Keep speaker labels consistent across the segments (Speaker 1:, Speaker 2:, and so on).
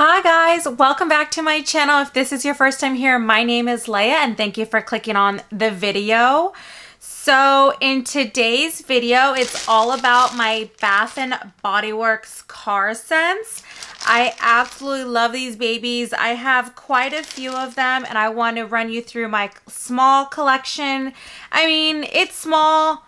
Speaker 1: Hi guys, welcome back to my channel. If this is your first time here, my name is Leia and thank you for clicking on the video. So in today's video, it's all about my Bath & Body Works Car scents. I absolutely love these babies. I have quite a few of them and I want to run you through my small collection. I mean, it's small,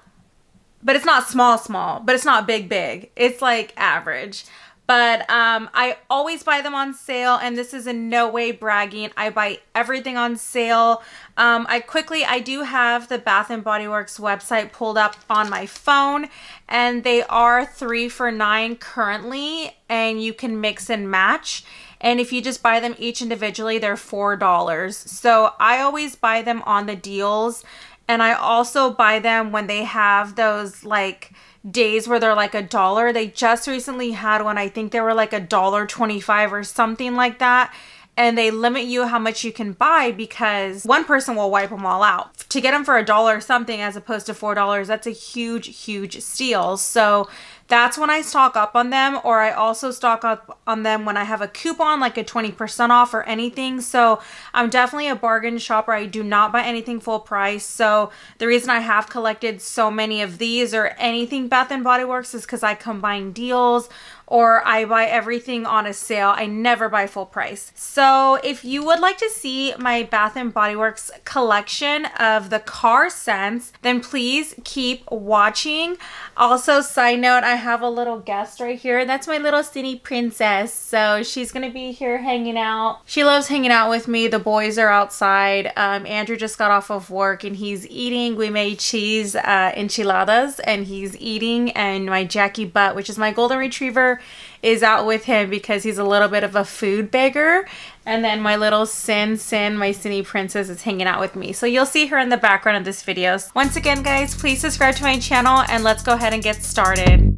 Speaker 1: but it's not small small, but it's not big big. It's like average. But um, I always buy them on sale, and this is in no way bragging. I buy everything on sale. Um, I quickly, I do have the Bath & Body Works website pulled up on my phone, and they are three for nine currently, and you can mix and match. And if you just buy them each individually, they're $4. So I always buy them on the deals and I also buy them when they have those like days where they're like a dollar. They just recently had one. I think they were like a dollar 25 or something like that. And they limit you how much you can buy because one person will wipe them all out. To get them for a dollar something as opposed to $4, that's a huge, huge steal. So that's when I stock up on them, or I also stock up on them when I have a coupon, like a 20% off or anything. So I'm definitely a bargain shopper. I do not buy anything full price. So the reason I have collected so many of these or anything Bath & Body Works is because I combine deals or I buy everything on a sale. I never buy full price. So if you would like to see my Bath & Body Works collection of the car scents, then please keep watching. Also, side note, I have a little guest right here. That's my little city princess. So she's going to be here hanging out. She loves hanging out with me. The boys are outside. Um, Andrew just got off of work and he's eating. We made cheese uh, enchiladas and he's eating. And my Jackie Butt, which is my golden retriever, is out with him because he's a little bit of a food beggar. And then my little Sin Sin, my Cine princess, is hanging out with me. So you'll see her in the background of this video. Once again, guys, please subscribe to my channel and let's go ahead and get started.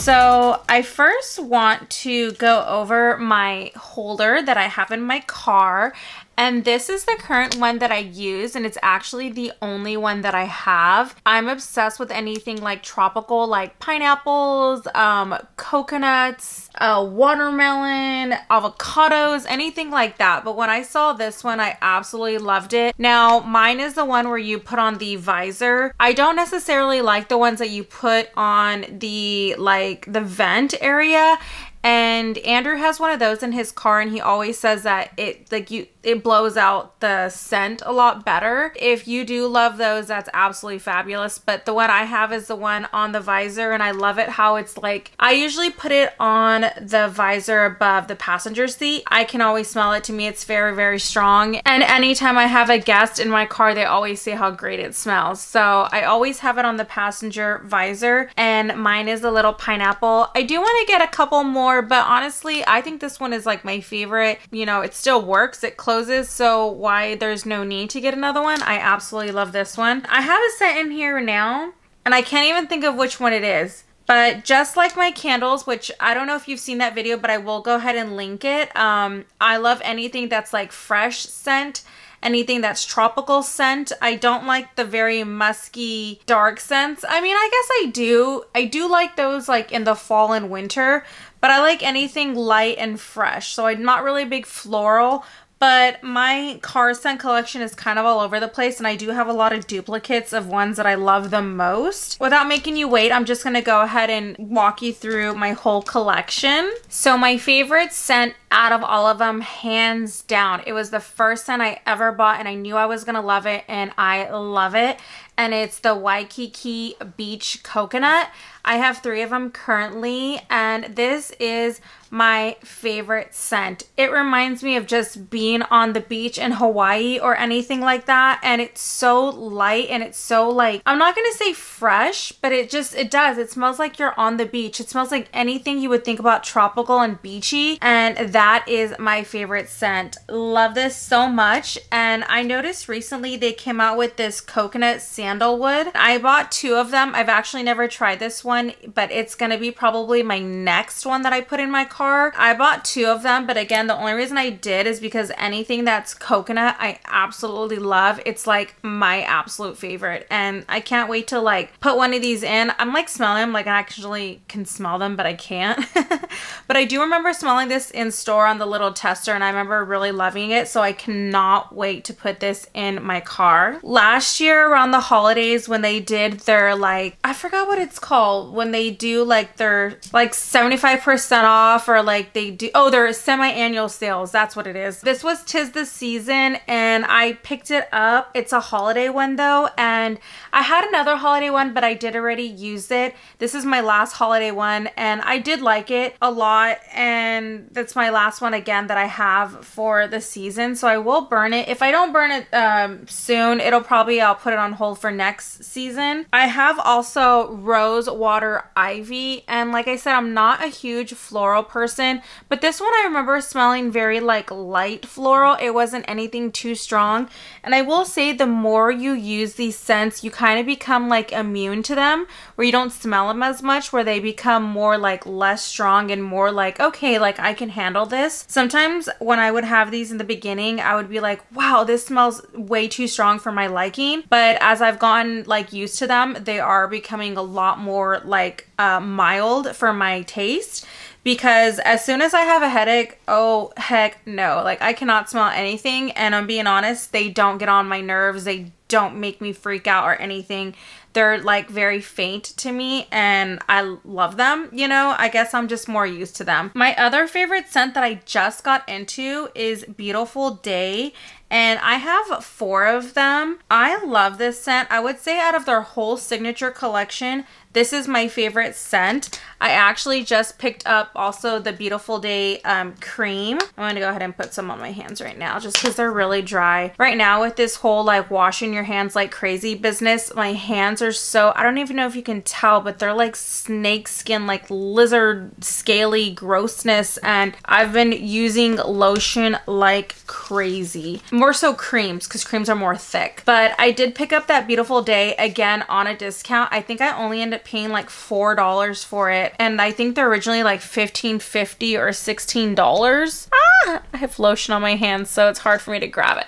Speaker 1: So I first want to go over my holder that I have in my car and this is the current one that I use and it's actually the only one that I have. I'm obsessed with anything like tropical, like pineapples, um, coconuts, uh, watermelon, avocados, anything like that. But when I saw this one, I absolutely loved it. Now, mine is the one where you put on the visor. I don't necessarily like the ones that you put on the, like, the vent area and Andrew has one of those in his car and he always says that it like you it blows out the scent a lot better. If you do love those, that's absolutely fabulous. But the one I have is the one on the visor and I love it how it's like, I usually put it on the visor above the passenger seat. I can always smell it. To me, it's very, very strong. And anytime I have a guest in my car, they always say how great it smells. So I always have it on the passenger visor and mine is a little pineapple. I do want to get a couple more more, but honestly, I think this one is like my favorite. You know, it still works, it closes, so why there's no need to get another one? I absolutely love this one. I have a set in here now, and I can't even think of which one it is. But just like my candles, which I don't know if you've seen that video, but I will go ahead and link it. Um, I love anything that's like fresh scent anything that's tropical scent. I don't like the very musky dark scents. I mean, I guess I do. I do like those like in the fall and winter, but I like anything light and fresh. So I'm not really a big floral, but my car scent collection is kind of all over the place and I do have a lot of duplicates of ones that I love the most. Without making you wait, I'm just gonna go ahead and walk you through my whole collection. So my favorite scent out of all of them, hands down, it was the first scent I ever bought and I knew I was gonna love it and I love it. And it's the Waikiki Beach Coconut. I have three of them currently, and this is my favorite scent. It reminds me of just being on the beach in Hawaii or anything like that, and it's so light and it's so like, I'm not gonna say fresh, but it just, it does. It smells like you're on the beach. It smells like anything you would think about tropical and beachy, and that is my favorite scent. Love this so much, and I noticed recently they came out with this coconut sandalwood. I bought two of them. I've actually never tried this one one, but it's gonna be probably my next one that I put in my car. I bought two of them, but again, the only reason I did is because anything that's coconut, I absolutely love. It's like my absolute favorite. And I can't wait to like put one of these in. I'm like smelling them, like I actually can smell them, but I can't. but I do remember smelling this in store on the little tester and I remember really loving it. So I cannot wait to put this in my car. Last year around the holidays when they did their like, I forgot what it's called when they do like their like 75% off or like they do oh they're semi-annual sales that's what it is this was tis the season and i picked it up it's a holiday one though and i had another holiday one but i did already use it this is my last holiday one and i did like it a lot and that's my last one again that i have for the season so i will burn it if i don't burn it um, soon it'll probably i'll put it on hold for next season i have also rose water water ivy. And like I said, I'm not a huge floral person, but this one I remember smelling very like light floral. It wasn't anything too strong. And I will say the more you use these scents, you kind of become like immune to them where you don't smell them as much, where they become more like less strong and more like, okay, like I can handle this. Sometimes when I would have these in the beginning, I would be like, wow, this smells way too strong for my liking. But as I've gotten like used to them, they are becoming a lot more like uh, mild for my taste because as soon as I have a headache, oh heck no. Like I cannot smell anything and I'm being honest, they don't get on my nerves. They don't make me freak out or anything. They're like very faint to me and I love them, you know? I guess I'm just more used to them. My other favorite scent that I just got into is Beautiful Day and I have four of them. I love this scent. I would say out of their whole signature collection, this is my favorite scent. I actually just picked up also the Beautiful Day um, cream. I'm going to go ahead and put some on my hands right now just because they're really dry. Right now with this whole like washing your hands like crazy business, my hands are so, I don't even know if you can tell, but they're like snake skin, like lizard scaly grossness. And I've been using lotion like crazy. More so creams because creams are more thick. But I did pick up that Beautiful Day again on a discount. I think I only ended up paying like $4 for it. And I think they're originally like 15 50 or $16. Ah, I have lotion on my hands, so it's hard for me to grab it.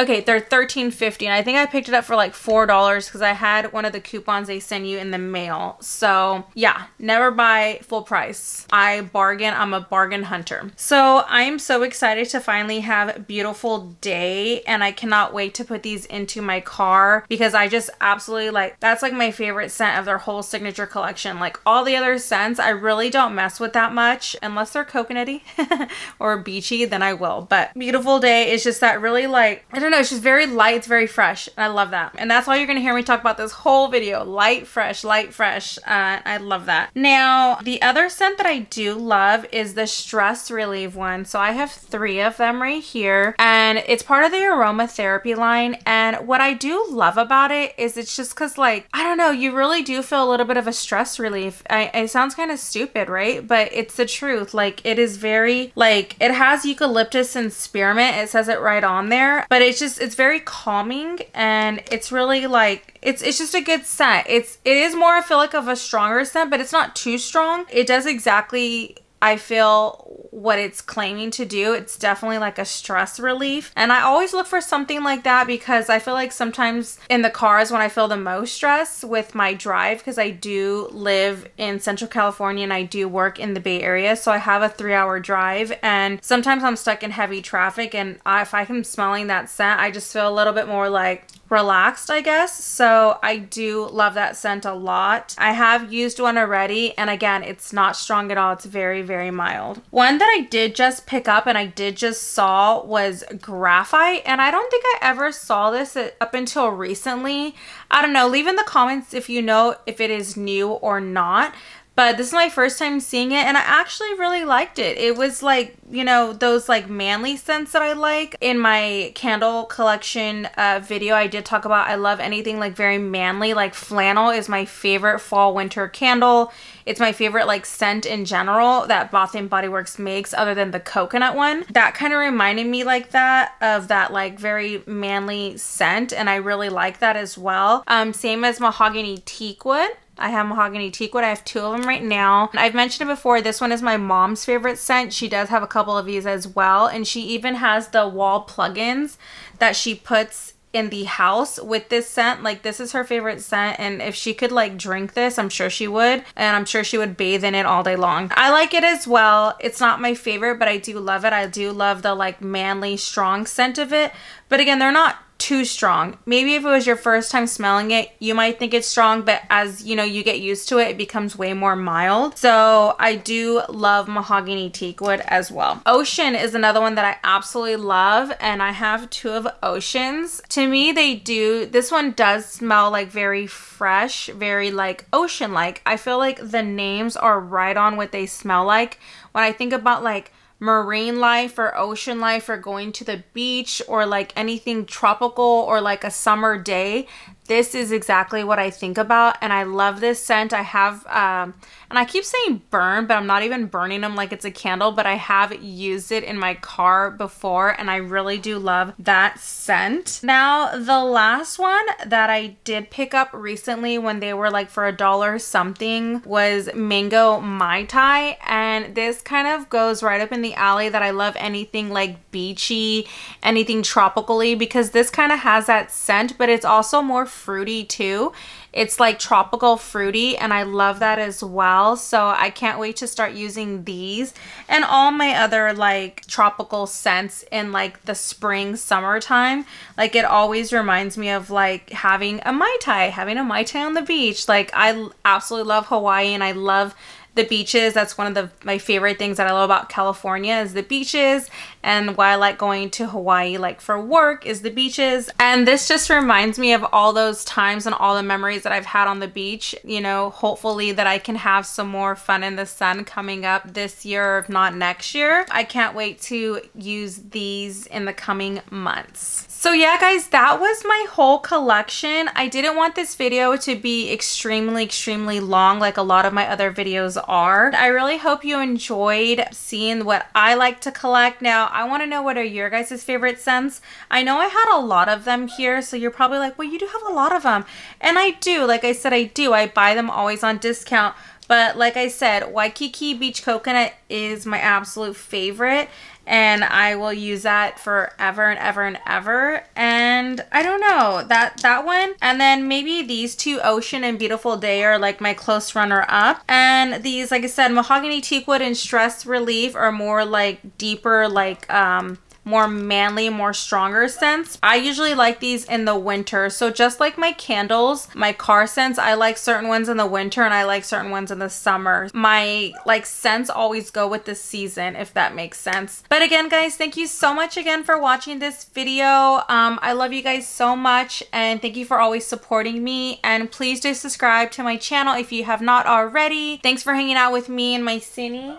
Speaker 1: Okay, they're thirteen fifty, and I think I picked it up for like four dollars because I had one of the coupons they send you in the mail. So yeah, never buy full price. I bargain. I'm a bargain hunter. So I am so excited to finally have beautiful day, and I cannot wait to put these into my car because I just absolutely like that's like my favorite scent of their whole signature collection. Like all the other scents, I really don't mess with that much unless they're coconutty or beachy, then I will. But beautiful day is just that really like. It don't know. It's just very light. It's very fresh. I love that. And that's all you're going to hear me talk about this whole video. Light, fresh, light, fresh. Uh, I love that. Now, the other scent that I do love is the Stress Relief one. So I have three of them right here. And it's part of the aromatherapy line. And what I do love about it is it's just because like, I don't know, you really do feel a little bit of a stress relief. I, it sounds kind of stupid, right? But it's the truth. Like it is very, like it has eucalyptus and spearmint. It says it right on there. But it it's just it's very calming and it's really like it's it's just a good scent it's it is more i feel like of a stronger scent but it's not too strong it does exactly I feel what it's claiming to do. It's definitely like a stress relief. And I always look for something like that because I feel like sometimes in the cars when I feel the most stress with my drive because I do live in Central California and I do work in the Bay Area. So I have a three hour drive and sometimes I'm stuck in heavy traffic and I, if I'm smelling that scent, I just feel a little bit more like relaxed, I guess. So I do love that scent a lot. I have used one already. And again, it's not strong at all. It's very, very mild. One that I did just pick up and I did just saw was graphite. And I don't think I ever saw this up until recently. I don't know. Leave in the comments if you know if it is new or not but this is my first time seeing it and I actually really liked it. It was like, you know, those like manly scents that I like. In my candle collection uh, video, I did talk about I love anything like very manly, like flannel is my favorite fall winter candle. It's my favorite like scent in general that Bath and Body Works makes other than the coconut one. That kind of reminded me like that of that like very manly scent and I really like that as well. Um, same as mahogany teak wood. I have Mahogany Teakwood. I have two of them right now. I've mentioned it before. This one is my mom's favorite scent. She does have a couple of these as well. And she even has the wall plugins that she puts in the house with this scent. Like this is her favorite scent and if she could like drink this, I'm sure she would. And I'm sure she would bathe in it all day long. I like it as well. It's not my favorite, but I do love it. I do love the like manly strong scent of it. But again, they're not too strong. Maybe if it was your first time smelling it, you might think it's strong, but as you know, you get used to it, it becomes way more mild. So I do love mahogany teak wood as well. Ocean is another one that I absolutely love and I have two of Oceans. To me, they do, this one does smell like very fresh, very like ocean-like. I feel like the names are right on what they smell like. When I think about like marine life or ocean life or going to the beach or like anything tropical or like a summer day this is exactly what I think about and I love this scent. I have, um, and I keep saying burn, but I'm not even burning them like it's a candle, but I have used it in my car before and I really do love that scent. Now, the last one that I did pick up recently when they were like for a dollar something was Mango Mai Tai and this kind of goes right up in the alley that I love anything like beachy, anything tropically because this kind of has that scent, but it's also more fruity too. It's like tropical fruity and I love that as well. So I can't wait to start using these and all my other like tropical scents in like the spring, summertime. Like it always reminds me of like having a Mai Tai, having a Mai Tai on the beach. Like I absolutely love Hawaii and I love the beaches. That's one of the my favorite things that I love about California is the beaches and why I like going to Hawaii like for work is the beaches. And this just reminds me of all those times and all the memories that I've had on the beach. You know, hopefully that I can have some more fun in the sun coming up this year, if not next year. I can't wait to use these in the coming months. So yeah, guys, that was my whole collection. I didn't want this video to be extremely, extremely long like a lot of my other videos are. I really hope you enjoyed seeing what I like to collect. Now, I want to know what are your guys' favorite scents. I know I had a lot of them here, so you're probably like, well, you do have a lot of them. And I do. Like I said, I do. I buy them always on discount. But like I said, Waikiki Beach Coconut is my absolute favorite and I will use that forever and ever and ever. And I don't know that that one, and then maybe these two, Ocean and Beautiful Day, are like my close runner up. And these, like I said, mahogany teakwood and stress relief are more like deeper, like um more manly, more stronger scents. I usually like these in the winter. So just like my candles, my car scents, I like certain ones in the winter and I like certain ones in the summer. My like scents always go with the season, if that makes sense. But again, guys, thank you so much again for watching this video. Um, I love you guys so much and thank you for always supporting me. And please do subscribe to my channel if you have not already. Thanks for hanging out with me and my Cindy.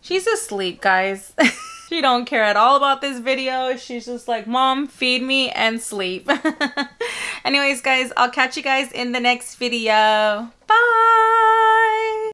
Speaker 1: She's asleep, guys. She don't care at all about this video. She's just like, mom, feed me and sleep. Anyways, guys, I'll catch you guys in the next video. Bye.